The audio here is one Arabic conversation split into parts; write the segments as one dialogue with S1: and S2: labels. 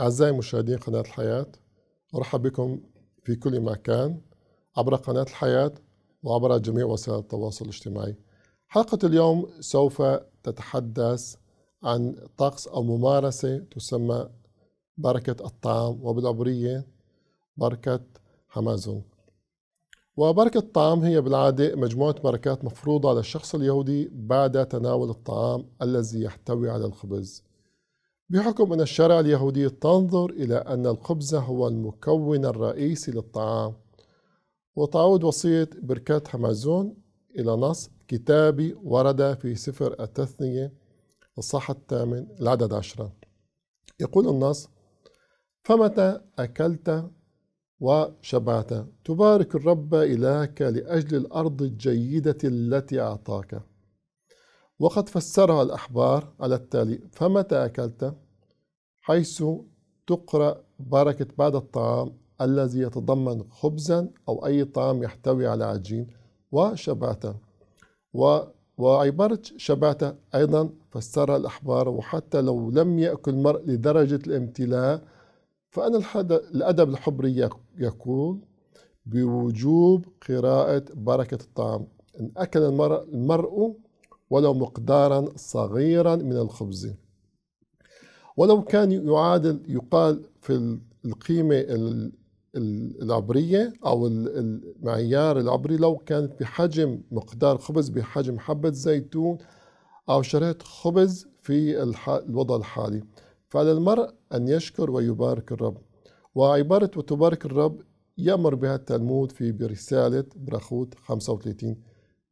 S1: أعزائي مشاهدين قناة الحياة أرحب بكم في كل مكان عبر قناة الحياة وعبر جميع وسائل التواصل الاجتماعي حلقة اليوم سوف تتحدث عن طقس أو ممارسة تسمى بركة الطعام وبالعبرية بركة حمازون وبركة الطعام هي بالعادة مجموعة بركات مفروضة على الشخص اليهودي بعد تناول الطعام الذي يحتوي على الخبز بحكم أن الشرع اليهودي تنظر إلى أن الخبز هو المكون الرئيسي للطعام وتعود وصية بركات حمازون إلى نص كتابي ورد في سفر التثنية الصح الثامن العدد عشرة يقول النص فمتى أكلت وشبعت تبارك الرب إلهك لأجل الأرض الجيدة التي أعطاك وقد فسرها الأحبار على التالي فمتى أكلت حيث تقرأ بركة بعد الطعام الذي يتضمن خبزا أو أي طعام يحتوي على عجين وشبعته و وعبارة شبعته أيضا فسرها الأحبار وحتى لو لم يأكل المرء لدرجة الامتلاء فأن الأدب الحبري يقول بوجوب قراءة بركة الطعام إن أكل المرء ولو مقدارا صغيرا من الخبز ولو كان يعادل يقال في القيمة العبرية أو المعيار العبري لو كانت بحجم مقدار خبز بحجم حبة زيتون أو شريحة خبز في الوضع الحالي فعلى المرء أن يشكر ويبارك الرب وعبارة وتبارك الرب يأمر بها التلمود في برسالة براخوت 35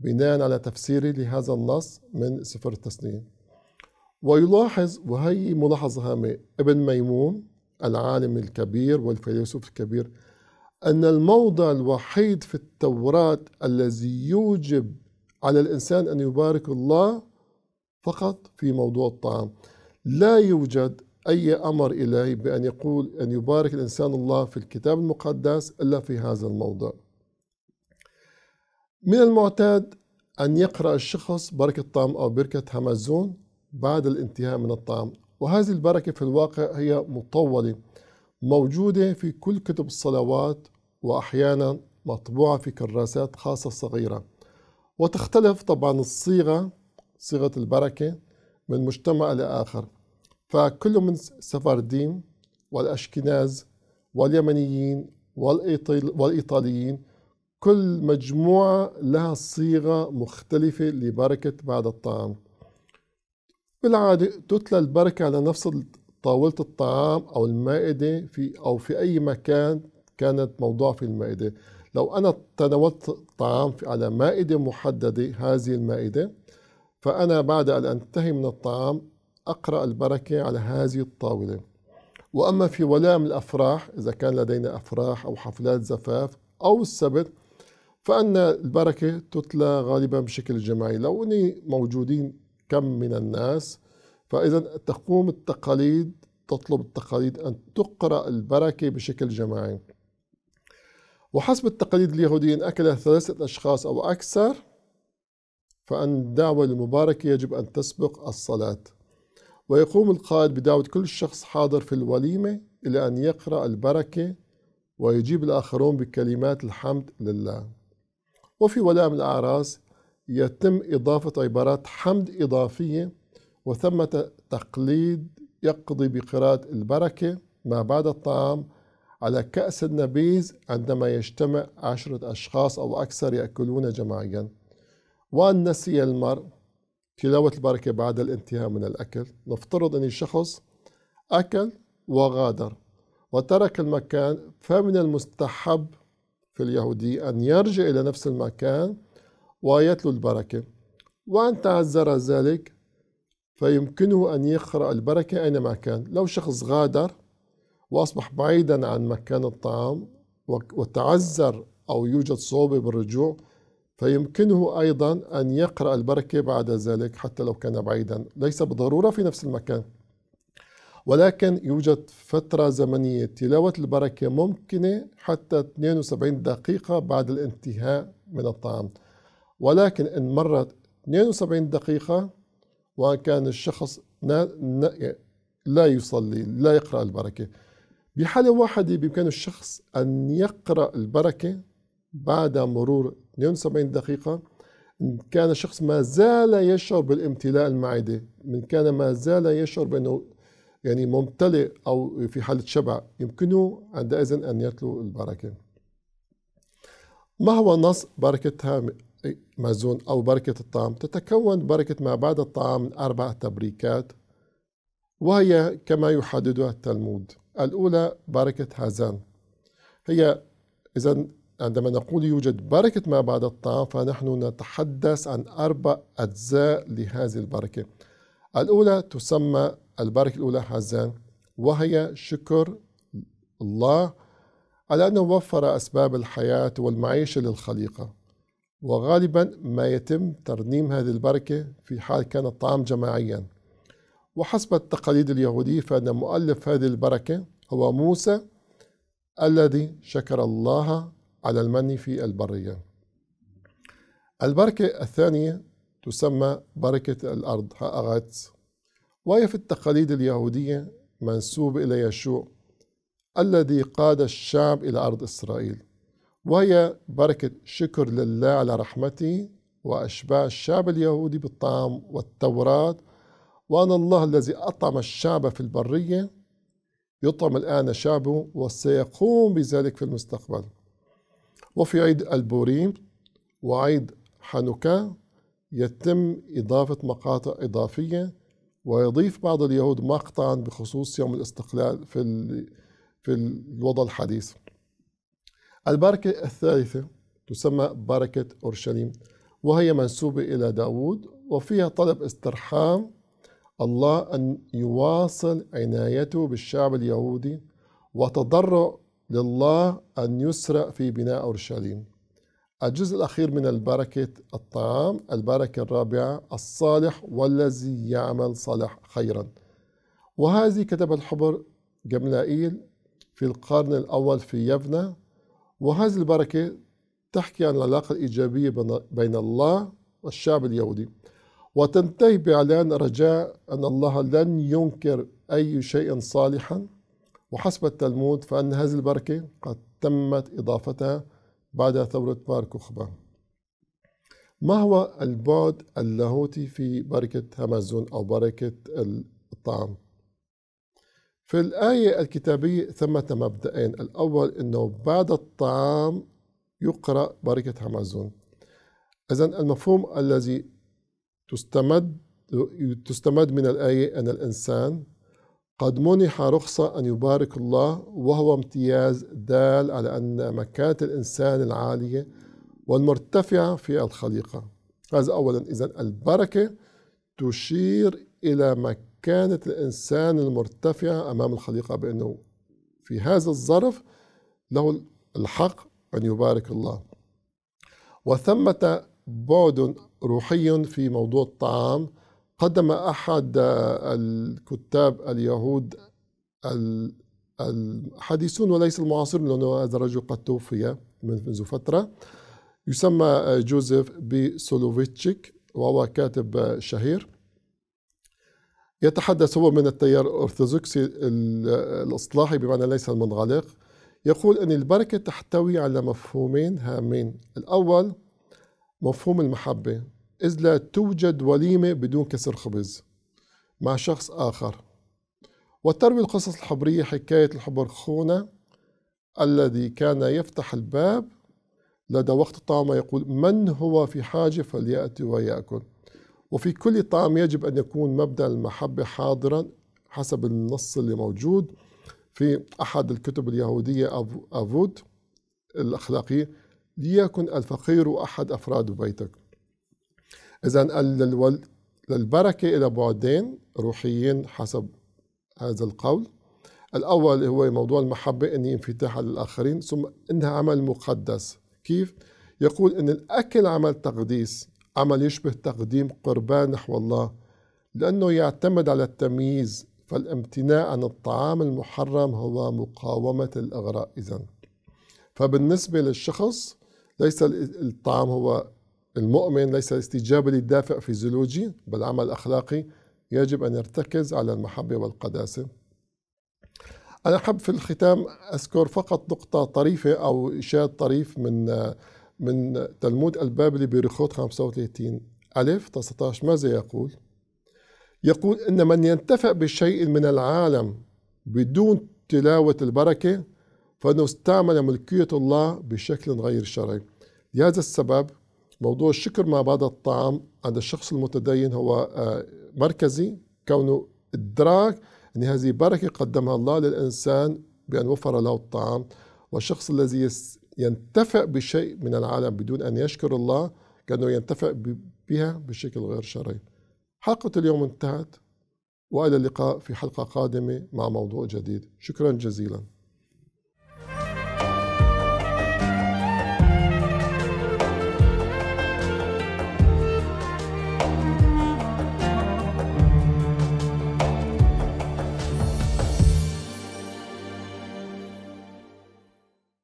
S1: بناء على تفسيري لهذا النص من سفر التسليم ويلاحظ وهي ملاحظة هامة ابن ميمون العالم الكبير والفيلسوف الكبير أن الموضع الوحيد في التوراة الذي يوجب على الإنسان أن يبارك الله فقط في موضوع الطعام لا يوجد أي أمر إلهي بأن يقول أن يبارك الإنسان الله في الكتاب المقدس إلا في هذا الموضع من المعتاد أن يقرأ الشخص بركة طعام أو بركة همزون بعد الانتهاء من الطعام وهذه البركة في الواقع هي مطولة موجودة في كل كتب الصلوات وأحيانا مطبوعة في كراسات خاصة صغيرة وتختلف طبعا الصيغة صيغة البركة من مجتمع لآخر فكل من السفارديم والأشكناز واليمنيين والإيطاليين كل مجموعة لها صيغة مختلفة لبركة بعد الطعام بالعادة تتلى البركة على نفس طاولة الطعام أو المائدة في أو في أي مكان كانت موضوع في المائدة لو أنا تناولت الطعام على مائدة محددة هذه المائدة فأنا بعد أن أنتهي من الطعام أقرأ البركة على هذه الطاولة وأما في ولائم الأفراح إذا كان لدينا أفراح أو حفلات زفاف أو السبت فأن البركة تتلى غالبا بشكل جماعي لو أني موجودين كم من الناس فإذا تقوم التقاليد تطلب التقاليد أن تقرأ البركة بشكل جماعي وحسب التقاليد اليهودية إن أكل ثلاثة أشخاص أو أكثر فأن الدعوة المباركة يجب أن تسبق الصلاة ويقوم القائد بدعوة كل شخص حاضر في الوليمة إلى أن يقرأ البركة ويجيب الآخرون بكلمات الحمد لله وفي ولائم الأعراس يتم إضافة عبارات حمد إضافية وثمة تقليد يقضي بقراءة البركة ما بعد الطعام على كأس النبيذ عندما يجتمع عشرة أشخاص أو أكثر يأكلون جماعيا وأن نسي المرء تلاوة البركة بعد الانتهاء من الأكل نفترض أن الشخص أكل وغادر وترك المكان فمن المستحب في اليهودي أن يرجع إلى نفس المكان وآيات له البركة وأن تعذر ذلك فيمكنه أن يقرأ البركة أينما كان لو شخص غادر وأصبح بعيدا عن مكان الطعام وتعذر أو يوجد صعوبة بالرجوع فيمكنه أيضا أن يقرأ البركة بعد ذلك حتى لو كان بعيدا ليس بالضرورة في نفس المكان ولكن يوجد فترة زمنية تلاوة البركة ممكنة حتى 72 دقيقة بعد الانتهاء من الطعام ولكن إن مرت 72 دقيقة وكان الشخص لا يصلي لا يقرأ البركة بحالة واحدة بإمكان الشخص أن يقرأ البركة بعد مرور 72 دقيقة إن كان الشخص ما زال يشعر بالامتلاء المعدة من كان ما زال يشعر بأنه يعني ممتلئ أو في حالة شبع يمكنه عندئذ أن يتلو البركة ما هو نص بركتها مزون أو بركة الطعام تتكون بركة ما بعد الطعام من أربع تبريكات وهي كما يحددها التلمود الأولى بركة هازان هي إذا عندما نقول يوجد بركة ما بعد الطعام فنحن نتحدث عن أربع أجزاء لهذه البركة الأولى تسمى البركة الأولى هازان وهي شكر الله على أنه وفر أسباب الحياة والمعيشة للخليقة وغالبا ما يتم ترنيم هذه البركة في حال كان الطعام جماعيا وحسب التقاليد اليهودية فإن مؤلف هذه البركة هو موسى الذي شكر الله على المن في البرية البركة الثانية تسمى بركة الأرض هأغاتس وهي في التقاليد اليهودية منسوب إلى يشوع الذي قاد الشعب إلى أرض إسرائيل وهي بركة شكر لله على رحمته وأشباع الشعب اليهودي بالطعام والتوراة وأن الله الذي أطعم الشعب في البرية يطعم الآن شعبه وسيقوم بذلك في المستقبل وفي عيد البوريم وعيد حنوكا يتم إضافة مقاطع إضافية ويضيف بعض اليهود مقطعا بخصوص يوم الاستقلال في في الوضع الحديث البركة الثالثة تسمى بركة أورشليم وهي منسوبة إلى داود وفيها طلب استرحام الله أن يواصل عنايته بالشعب اليهودي وتضرع لله أن يسرع في بناء أورشليم الجزء الأخير من البركة الطعام البركة الرابعة الصالح والذي يعمل صالح خيرا وهذه كتب الحبر جملائيل في القرن الأول في يفنا وهذه البركة تحكي عن العلاقة الإيجابية بين الله والشعب اليهودي وتنتهي بإعلان رجاء أن الله لن ينكر أي شيء صالحا وحسب التلمود فأن هذه البركة قد تمت إضافتها بعد ثورة بار كوخبا ما هو البعد اللاهوتي في بركة همزون أو بركة الطعام في الآية الكتابية ثمة مبدأين الأول أنه بعد الطعام يقرأ بركة حمازون إذا المفهوم الذي تستمد تستمد من الآية أن الإنسان قد منح رخصة أن يبارك الله وهو امتياز دال على أن مكانة الإنسان العالية والمرتفعة في الخليقة هذا أولا إذا البركة تشير إلى مكانة كانت الإنسان المرتفع أمام الخليقة بأنه في هذا الظرف له الحق أن يبارك الله وثمة بعد روحي في موضوع الطعام قدم أحد الكتاب اليهود الحديثون وليس المعاصرون لأنه هذا الرجل قد توفي منذ فترة يسمى جوزيف بسولوفيتشيك وهو كاتب شهير يتحدث هو من التيار الأرثوذكسي الإصلاحي بمعنى ليس المنغلق يقول أن البركة تحتوي على مفهومين هامين الأول مفهوم المحبة إذ لا توجد وليمة بدون كسر خبز مع شخص آخر وتروي القصص الحبرية حكاية الحبرخونة الذي كان يفتح الباب لدى وقت الطعام يقول من هو في حاجة فليأتي ويأكل وفي كل طعام يجب أن يكون مبدأ المحبة حاضرا حسب النص اللي موجود في أحد الكتب اليهودية أفود الأخلاقي ليكن الفقير أحد أفراد بيتك إذا البركة إلى بعدين روحيين حسب هذا القول الأول هو موضوع المحبة أني على للآخرين ثم أنها عمل مقدس كيف؟ يقول أن الأكل عمل تقديس عمل يشبه تقديم قربان نحو الله لأنه يعتمد على التمييز فالامتناع عن الطعام المحرم هو مقاومة الأغراء إذا فبالنسبة للشخص ليس الطعام هو المؤمن ليس الاستجابة للدافع فيزيولوجي بل عمل أخلاقي يجب أن يرتكز على المحبة والقداسة أنا أحب في الختام أذكر فقط نقطة طريفة أو إشاد طريف من من تلمود البابلي بريخوت 35 ألف 19 ماذا يقول؟ يقول إن من ينتفع بشيء من العالم بدون تلاوة البركة فإنه استعمل ملكية الله بشكل غير شرعي لهذا السبب موضوع الشكر مع بعض الطعام عند الشخص المتدين هو آه، مركزي كونه إدراك أن هذه بركة قدمها الله للإنسان بأن وفر له الطعام والشخص الذي ينتفع بشيء من العالم بدون أن يشكر الله كأنه ينتفع بها بشكل غير شرعي حلقة اليوم انتهت وإلى اللقاء في حلقة قادمة مع موضوع جديد شكرا جزيلا